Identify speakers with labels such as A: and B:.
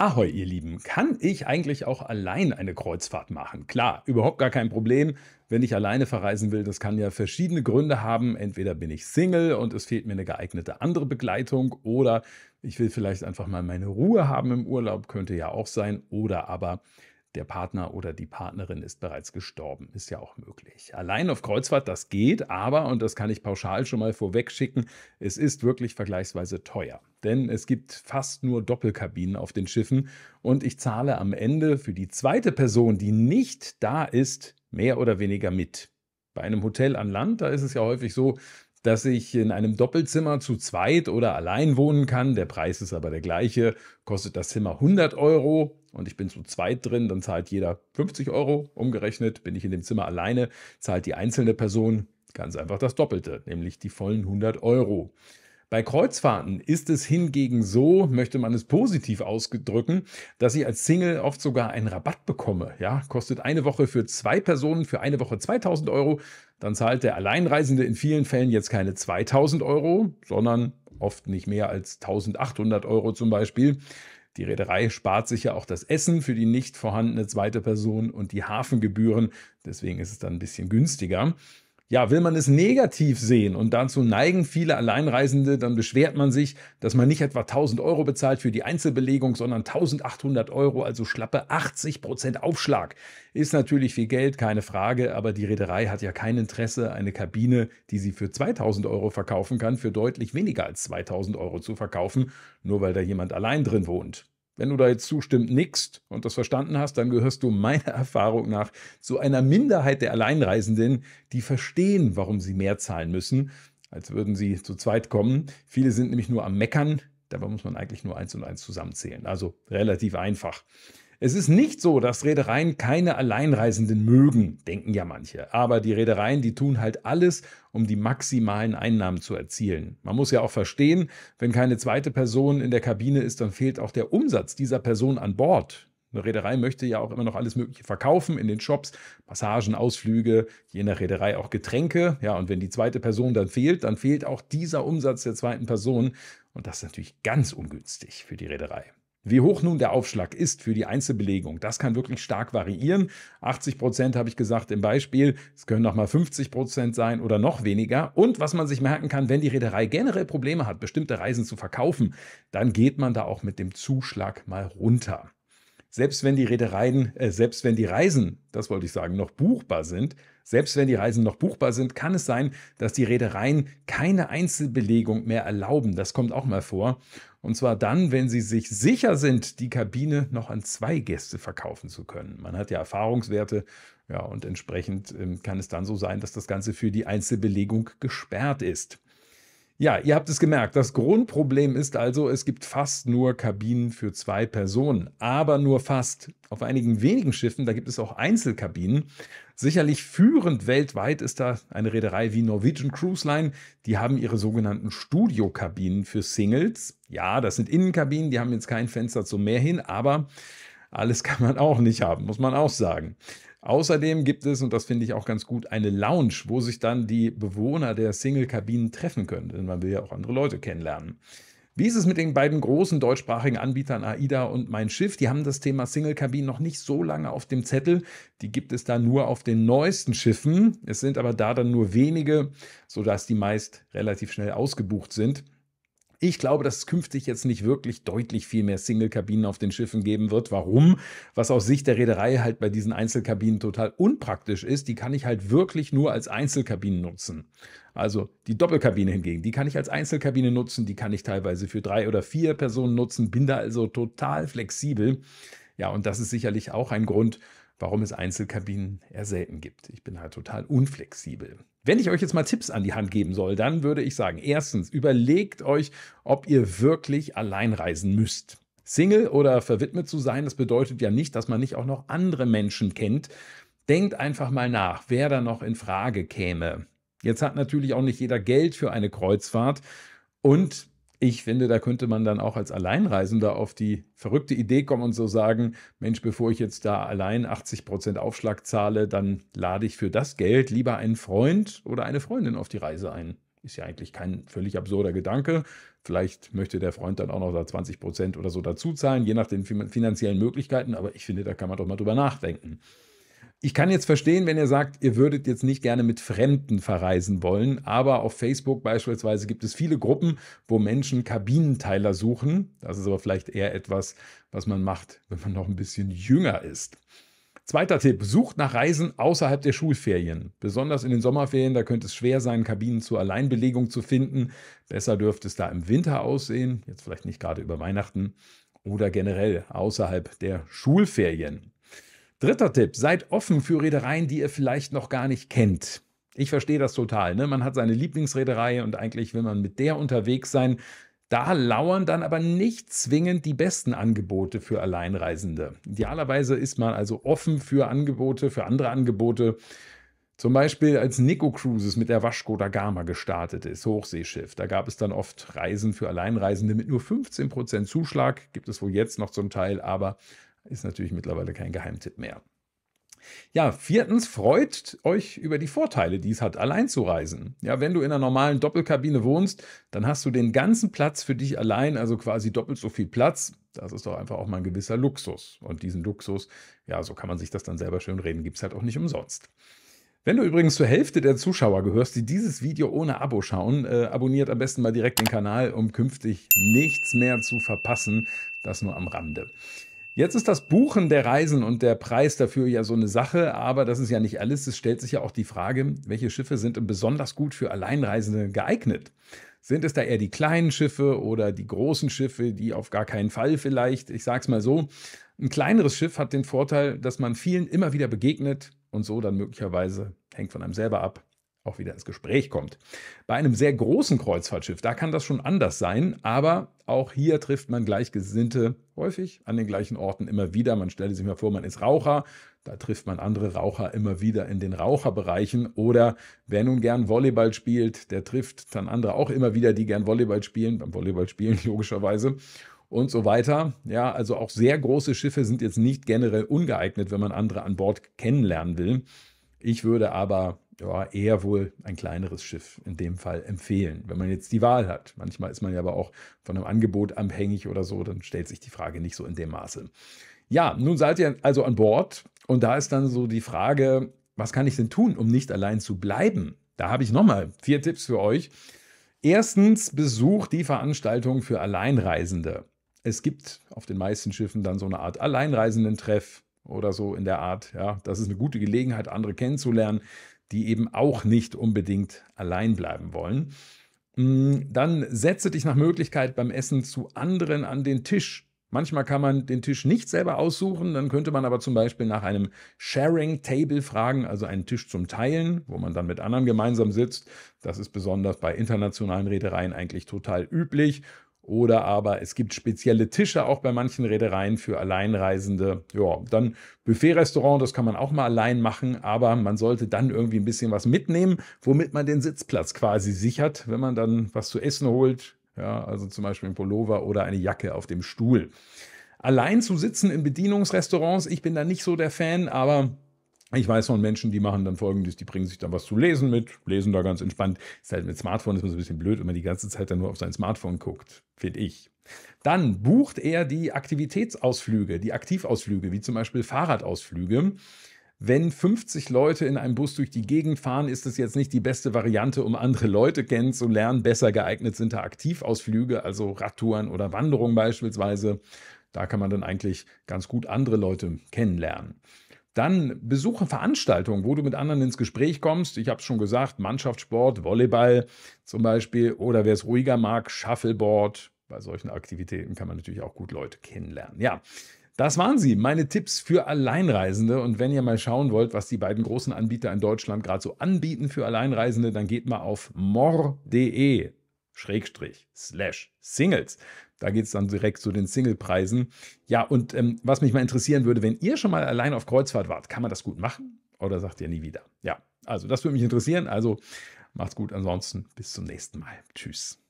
A: Ahoi, ihr Lieben, kann ich eigentlich auch allein eine Kreuzfahrt machen? Klar, überhaupt gar kein Problem. Wenn ich alleine verreisen will, das kann ja verschiedene Gründe haben. Entweder bin ich Single und es fehlt mir eine geeignete andere Begleitung oder ich will vielleicht einfach mal meine Ruhe haben im Urlaub, könnte ja auch sein. Oder aber der Partner oder die Partnerin ist bereits gestorben. Ist ja auch möglich. Allein auf Kreuzfahrt, das geht, aber, und das kann ich pauschal schon mal vorweg schicken, es ist wirklich vergleichsweise teuer. Denn es gibt fast nur Doppelkabinen auf den Schiffen und ich zahle am Ende für die zweite Person, die nicht da ist, mehr oder weniger mit. Bei einem Hotel an Land, da ist es ja häufig so, dass ich in einem Doppelzimmer zu zweit oder allein wohnen kann. Der Preis ist aber der gleiche. Kostet das Zimmer 100 Euro und ich bin zu zweit drin, dann zahlt jeder 50 Euro umgerechnet. Bin ich in dem Zimmer alleine, zahlt die einzelne Person ganz einfach das Doppelte, nämlich die vollen 100 Euro. Bei Kreuzfahrten ist es hingegen so, möchte man es positiv ausdrücken, dass ich als Single oft sogar einen Rabatt bekomme. Ja, kostet eine Woche für zwei Personen für eine Woche 2000 Euro, dann zahlt der Alleinreisende in vielen Fällen jetzt keine 2000 Euro, sondern oft nicht mehr als 1800 Euro zum Beispiel. Die Reederei spart sich ja auch das Essen für die nicht vorhandene zweite Person und die Hafengebühren. Deswegen ist es dann ein bisschen günstiger. Ja, will man es negativ sehen und dazu neigen viele Alleinreisende, dann beschwert man sich, dass man nicht etwa 1000 Euro bezahlt für die Einzelbelegung, sondern 1800 Euro, also schlappe 80 Prozent Aufschlag. Ist natürlich viel Geld, keine Frage, aber die Reederei hat ja kein Interesse, eine Kabine, die sie für 2000 Euro verkaufen kann, für deutlich weniger als 2000 Euro zu verkaufen, nur weil da jemand allein drin wohnt. Wenn du da jetzt zustimmt nickst und das verstanden hast, dann gehörst du meiner Erfahrung nach zu einer Minderheit der Alleinreisenden, die verstehen, warum sie mehr zahlen müssen, als würden sie zu zweit kommen. Viele sind nämlich nur am Meckern. Dabei muss man eigentlich nur eins und eins zusammenzählen. Also relativ einfach. Es ist nicht so, dass Reedereien keine Alleinreisenden mögen, denken ja manche. Aber die Reedereien, die tun halt alles, um die maximalen Einnahmen zu erzielen. Man muss ja auch verstehen, wenn keine zweite Person in der Kabine ist, dann fehlt auch der Umsatz dieser Person an Bord. Eine Reederei möchte ja auch immer noch alles Mögliche verkaufen in den Shops, Passagen, Ausflüge, je nach Reederei auch Getränke. Ja, und wenn die zweite Person dann fehlt, dann fehlt auch dieser Umsatz der zweiten Person. Und das ist natürlich ganz ungünstig für die Reederei. Wie hoch nun der Aufschlag ist für die Einzelbelegung, das kann wirklich stark variieren. 80 Prozent habe ich gesagt im Beispiel, es können nochmal 50 Prozent sein oder noch weniger. Und was man sich merken kann, wenn die Reederei generell Probleme hat, bestimmte Reisen zu verkaufen, dann geht man da auch mit dem Zuschlag mal runter. Selbst wenn die Reedereien, äh, selbst wenn die Reisen, das wollte ich sagen, noch buchbar sind, selbst wenn die Reisen noch buchbar sind, kann es sein, dass die Reedereien keine Einzelbelegung mehr erlauben. Das kommt auch mal vor. Und zwar dann, wenn sie sich sicher sind, die Kabine noch an zwei Gäste verkaufen zu können. Man hat ja Erfahrungswerte, ja, und entsprechend ähm, kann es dann so sein, dass das Ganze für die Einzelbelegung gesperrt ist. Ja, ihr habt es gemerkt. Das Grundproblem ist also, es gibt fast nur Kabinen für zwei Personen. Aber nur fast. Auf einigen wenigen Schiffen, da gibt es auch Einzelkabinen. Sicherlich führend weltweit ist da eine Reederei wie Norwegian Cruise Line. Die haben ihre sogenannten Studiokabinen für Singles. Ja, das sind Innenkabinen, die haben jetzt kein Fenster zum Meer hin, aber alles kann man auch nicht haben, muss man auch sagen. Außerdem gibt es, und das finde ich auch ganz gut, eine Lounge, wo sich dann die Bewohner der Single-Kabinen treffen können, denn man will ja auch andere Leute kennenlernen. Wie ist es mit den beiden großen deutschsprachigen Anbietern AIDA und Mein Schiff? Die haben das Thema Single-Kabinen noch nicht so lange auf dem Zettel. Die gibt es da nur auf den neuesten Schiffen. Es sind aber da dann nur wenige, sodass die meist relativ schnell ausgebucht sind. Ich glaube, dass es künftig jetzt nicht wirklich deutlich viel mehr Single-Kabinen auf den Schiffen geben wird. Warum? Was aus Sicht der Reederei halt bei diesen Einzelkabinen total unpraktisch ist. Die kann ich halt wirklich nur als Einzelkabinen nutzen. Also die Doppelkabine hingegen, die kann ich als Einzelkabine nutzen, die kann ich teilweise für drei oder vier Personen nutzen, bin da also total flexibel. Ja, und das ist sicherlich auch ein Grund, warum es Einzelkabinen eher selten gibt. Ich bin halt total unflexibel. Wenn ich euch jetzt mal Tipps an die Hand geben soll, dann würde ich sagen, erstens, überlegt euch, ob ihr wirklich allein reisen müsst. Single oder verwidmet zu sein, das bedeutet ja nicht, dass man nicht auch noch andere Menschen kennt. Denkt einfach mal nach, wer da noch in Frage käme. Jetzt hat natürlich auch nicht jeder Geld für eine Kreuzfahrt und ich finde, da könnte man dann auch als Alleinreisender auf die verrückte Idee kommen und so sagen, Mensch, bevor ich jetzt da allein 80 Aufschlag zahle, dann lade ich für das Geld lieber einen Freund oder eine Freundin auf die Reise ein. Ist ja eigentlich kein völlig absurder Gedanke. Vielleicht möchte der Freund dann auch noch da 20 oder so dazu zahlen, je nach den finanziellen Möglichkeiten. Aber ich finde, da kann man doch mal drüber nachdenken. Ich kann jetzt verstehen, wenn ihr sagt, ihr würdet jetzt nicht gerne mit Fremden verreisen wollen, aber auf Facebook beispielsweise gibt es viele Gruppen, wo Menschen Kabinenteiler suchen. Das ist aber vielleicht eher etwas, was man macht, wenn man noch ein bisschen jünger ist. Zweiter Tipp, sucht nach Reisen außerhalb der Schulferien. Besonders in den Sommerferien, da könnte es schwer sein, Kabinen zur Alleinbelegung zu finden. Besser dürfte es da im Winter aussehen, jetzt vielleicht nicht gerade über Weihnachten oder generell außerhalb der Schulferien. Dritter Tipp, seid offen für Reedereien, die ihr vielleicht noch gar nicht kennt. Ich verstehe das total. Ne? Man hat seine Lieblingsreederei und eigentlich will man mit der unterwegs sein. Da lauern dann aber nicht zwingend die besten Angebote für Alleinreisende. Idealerweise ist man also offen für Angebote, für andere Angebote. Zum Beispiel als Nico Cruises mit der Vasco da Gama gestartet ist, Hochseeschiff. Da gab es dann oft Reisen für Alleinreisende mit nur 15% Zuschlag, gibt es wohl jetzt noch zum Teil, aber ist natürlich mittlerweile kein Geheimtipp mehr. Ja, viertens, freut euch über die Vorteile, die es hat, allein zu reisen. Ja, wenn du in einer normalen Doppelkabine wohnst, dann hast du den ganzen Platz für dich allein, also quasi doppelt so viel Platz. Das ist doch einfach auch mal ein gewisser Luxus. Und diesen Luxus, ja, so kann man sich das dann selber schön reden, gibt es halt auch nicht umsonst. Wenn du übrigens zur Hälfte der Zuschauer gehörst, die dieses Video ohne Abo schauen, äh, abonniert am besten mal direkt den Kanal, um künftig nichts mehr zu verpassen. Das nur am Rande. Jetzt ist das Buchen der Reisen und der Preis dafür ja so eine Sache, aber das ist ja nicht alles. Es stellt sich ja auch die Frage, welche Schiffe sind besonders gut für Alleinreisende geeignet? Sind es da eher die kleinen Schiffe oder die großen Schiffe, die auf gar keinen Fall vielleicht? Ich sag's mal so. Ein kleineres Schiff hat den Vorteil, dass man vielen immer wieder begegnet und so dann möglicherweise, hängt von einem selber ab, auch wieder ins Gespräch kommt. Bei einem sehr großen Kreuzfahrtschiff, da kann das schon anders sein, aber auch hier trifft man Gleichgesinnte häufig an den gleichen Orten immer wieder. Man stelle sich mal vor, man ist Raucher, da trifft man andere Raucher immer wieder in den Raucherbereichen. Oder wer nun gern Volleyball spielt, der trifft dann andere auch immer wieder, die gern Volleyball spielen, beim Volleyball spielen logischerweise und so weiter. Ja, also auch sehr große Schiffe sind jetzt nicht generell ungeeignet, wenn man andere an Bord kennenlernen will. Ich würde aber ja, eher wohl ein kleineres Schiff in dem Fall empfehlen, wenn man jetzt die Wahl hat. Manchmal ist man ja aber auch von einem Angebot abhängig oder so, dann stellt sich die Frage nicht so in dem Maße. Ja, nun seid ihr also an Bord und da ist dann so die Frage, was kann ich denn tun, um nicht allein zu bleiben? Da habe ich nochmal vier Tipps für euch. Erstens, besucht die Veranstaltung für Alleinreisende. Es gibt auf den meisten Schiffen dann so eine Art Alleinreisenden-Treff oder so in der Art. Ja, das ist eine gute Gelegenheit, andere kennenzulernen die eben auch nicht unbedingt allein bleiben wollen. Mm, dann setze dich nach Möglichkeit beim Essen zu anderen an den Tisch. Manchmal kann man den Tisch nicht selber aussuchen, dann könnte man aber zum Beispiel nach einem Sharing Table fragen, also einen Tisch zum Teilen, wo man dann mit anderen gemeinsam sitzt. Das ist besonders bei internationalen Redereien eigentlich total üblich. Oder aber es gibt spezielle Tische auch bei manchen Reedereien für Alleinreisende. Ja, dann Buffet-Restaurant, das kann man auch mal allein machen, aber man sollte dann irgendwie ein bisschen was mitnehmen, womit man den Sitzplatz quasi sichert, wenn man dann was zu essen holt. Ja, also zum Beispiel ein Pullover oder eine Jacke auf dem Stuhl. Allein zu sitzen in Bedienungsrestaurants, ich bin da nicht so der Fan, aber ich weiß von Menschen, die machen dann folgendes, die bringen sich dann was zu lesen mit, lesen da ganz entspannt. Ist halt mit Smartphone ist man so ein bisschen blöd, wenn man die ganze Zeit dann nur auf sein Smartphone guckt, finde ich. Dann bucht er die Aktivitätsausflüge, die Aktivausflüge, wie zum Beispiel Fahrradausflüge. Wenn 50 Leute in einem Bus durch die Gegend fahren, ist es jetzt nicht die beste Variante, um andere Leute kennenzulernen. Besser geeignet sind da Aktivausflüge, also Radtouren oder Wanderungen beispielsweise. Da kann man dann eigentlich ganz gut andere Leute kennenlernen. Dann besuche Veranstaltungen, wo du mit anderen ins Gespräch kommst. Ich habe es schon gesagt, Mannschaftssport, Volleyball zum Beispiel oder wer es ruhiger mag, Shuffleboard. Bei solchen Aktivitäten kann man natürlich auch gut Leute kennenlernen. Ja, das waren sie, meine Tipps für Alleinreisende. Und wenn ihr mal schauen wollt, was die beiden großen Anbieter in Deutschland gerade so anbieten für Alleinreisende, dann geht mal auf mor.de. Schrägstrich, Slash, Singles. Da geht es dann direkt zu den Singlepreisen. Ja, und ähm, was mich mal interessieren würde, wenn ihr schon mal allein auf Kreuzfahrt wart, kann man das gut machen? Oder sagt ihr nie wieder? Ja, also das würde mich interessieren. Also macht's gut. Ansonsten bis zum nächsten Mal. Tschüss.